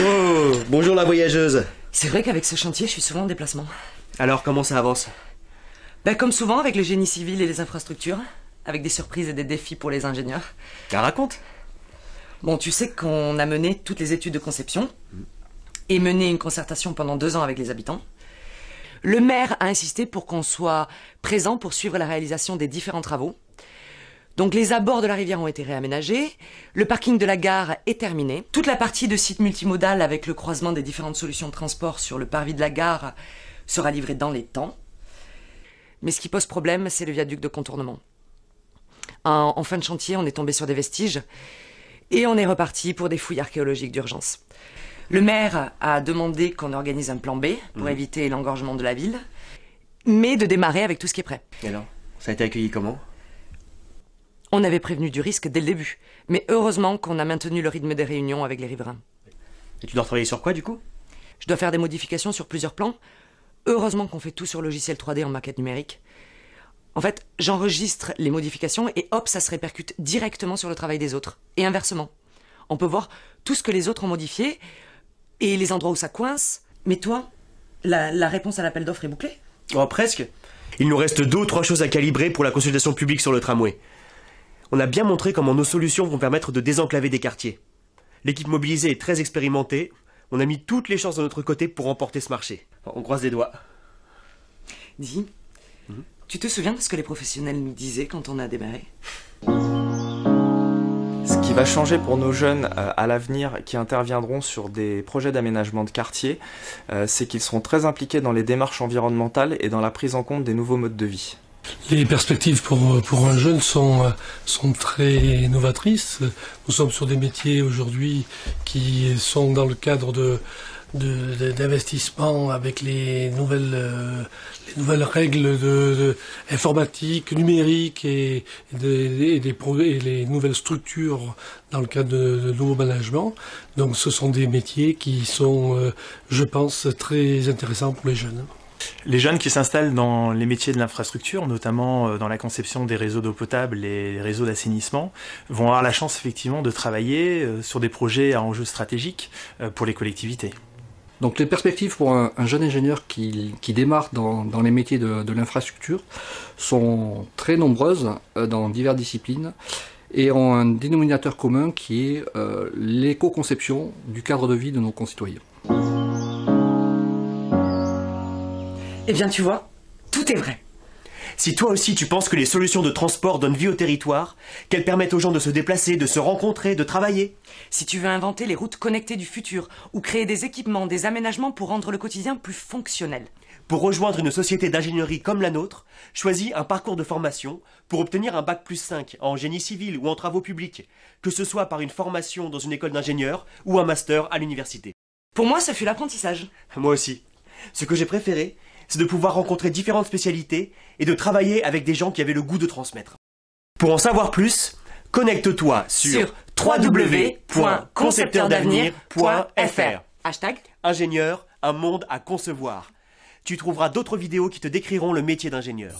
Oh, bonjour la voyageuse. C'est vrai qu'avec ce chantier, je suis souvent en déplacement. Alors, comment ça avance Ben, comme souvent, avec le génie civil et les infrastructures, avec des surprises et des défis pour les ingénieurs. T'as ah, raconte Bon, tu sais qu'on a mené toutes les études de conception et mené une concertation pendant deux ans avec les habitants. Le maire a insisté pour qu'on soit présent pour suivre la réalisation des différents travaux. Donc les abords de la rivière ont été réaménagés, le parking de la gare est terminé, toute la partie de site multimodal avec le croisement des différentes solutions de transport sur le parvis de la gare sera livrée dans les temps. Mais ce qui pose problème, c'est le viaduc de contournement. En, fin de chantier, on est tombé sur des vestiges et on est reparti pour des fouilles archéologiques d'urgence. Le maire a demandé qu'on organise un plan B pour mhm. éviter l'engorgement de la ville, mais de démarrer avec tout ce qui est prêt. Et alors Ça a été accueilli comment on avait prévenu du risque dès le début, mais heureusement qu'on a maintenu le rythme des réunions avec les riverains. Et tu dois travailler sur quoi du coup Je dois faire des modifications sur plusieurs plans. Heureusement qu'on fait tout sur logiciel 3D en maquette numérique. En fait, j'enregistre les modifications et hop, ça se répercute directement sur le travail des autres. Et inversement. On peut voir tout ce que les autres ont modifié et les endroits où ça coince. Mais toi, la, la réponse à l'appel d'offres est bouclée Oh, presque. Il nous reste deux ou trois choses à calibrer pour la consultation publique sur le tramway on a bien montré comment nos solutions vont permettre de désenclaver des quartiers. L'équipe mobilisée est très expérimentée, on a mis toutes les chances de notre côté pour remporter ce marché. On croise les doigts. Dis, mhm. tu te souviens de ce que les professionnels nous disaient quand on a démarré ce qui va changer pour nos jeunes euh, à l'avenir qui interviendront sur des projets d'aménagement de quartier, euh, c'est qu'ils seront très impliqués dans les démarches environnementales et dans la prise en compte des nouveaux modes de vie. Les perspectives pour, pour un jeune sont, sont très novatrices. Nous sommes sur des métiers aujourd'hui qui sont dans le cadre de d'investissement avec les nouvelles euh, les nouvelles règles de, informatique numérique et, des, et, les nouvelles structures dans le cadre de, nouveaux managements donc ce sont des métiers qui sont euh, je pense très intéressants pour les jeunes les jeunes qui s'installent dans les métiers de l'infrastructure, notamment euh, dans la conception des réseaux d'eau potable et les réseaux d'assainissement, vont avoir la chance effectivement de travailler euh, sur des projets à enjeux stratégiques euh, pour les collectivités. Donc les perspectives pour un, jeune ingénieur qui, démarre dans, les métiers de, l'infrastructure sont très nombreuses dans diverses disciplines et ont un dénominateur commun qui est l'éco-conception du cadre de vie de nos concitoyens. Eh bien tu vois, tout est vrai. Si toi aussi tu penses que les solutions de transport donnent vie au territoire, qu'elles permettent aux gens de se déplacer, de se rencontrer, de travailler. Si tu veux inventer les routes connectées du futur, ou créer des équipements, des aménagements pour rendre le quotidien plus fonctionnel. Pour rejoindre une société d'ingénierie comme la nôtre, choisis un parcours de formation pour obtenir un bac plus 5 en génie civil ou en travaux publics, que ce soit par une formation dans une école d'ingénieur ou un master à l'université. Pour moi, ce fut l'apprentissage. Moi aussi. Ce que j'ai préféré, c'est de pouvoir rencontrer différentes spécialités et de travailler avec des gens qui avaient le goût de transmettre. Pour en savoir plus, connecte-toi sur, www.concepteurdavenir.fr. Hashtag Ingénieur, un monde à concevoir. Tu trouveras d'autres vidéos qui te décriront le métier d'ingénieur.